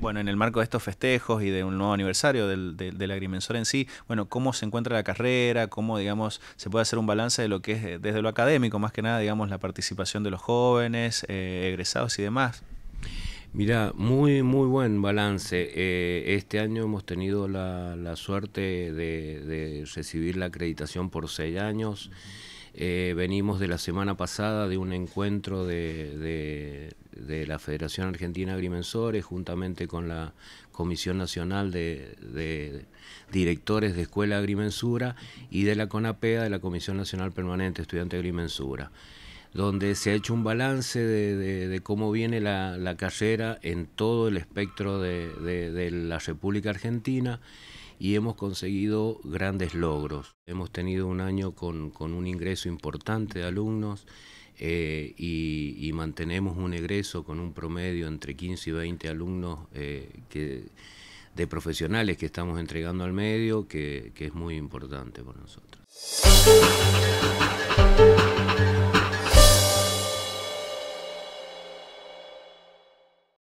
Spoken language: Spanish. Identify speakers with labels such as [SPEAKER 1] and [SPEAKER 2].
[SPEAKER 1] Bueno, en el marco de estos festejos y de un nuevo aniversario del, agrimensor en sí, bueno, cómo se encuentra la carrera, cómo, digamos, se puede hacer un balance de lo que es desde lo académico, más que nada, digamos, la participación de los jóvenes, eh, egresados y demás. Mira, muy, muy buen balance. Eh, este año hemos tenido
[SPEAKER 2] la, suerte de, recibir la acreditación por seis años. Eh, venimos de la semana pasada de un encuentro de, la Federación Argentina Agrimensores juntamente con la Comisión Nacional de, Directores de Escuela Agrimensura y de la CONAPEA, de la Comisión Nacional Permanente Estudiante de Agrimensura donde se ha hecho un balance de, cómo viene la, carrera en todo el espectro de la República Argentina y hemos conseguido grandes logros. Hemos tenido un año con, un ingreso importante de alumnos eh, y, mantenemos un egreso con un promedio entre 15 y 20 alumnos eh, de profesionales que estamos entregando al medio, que, que es muy importante para nosotros.